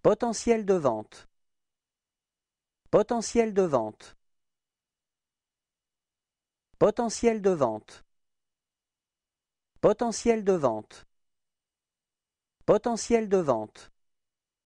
Potentiel de vente Potentiel de vente Potentiel de vente Potentiel de vente Potentiel de vente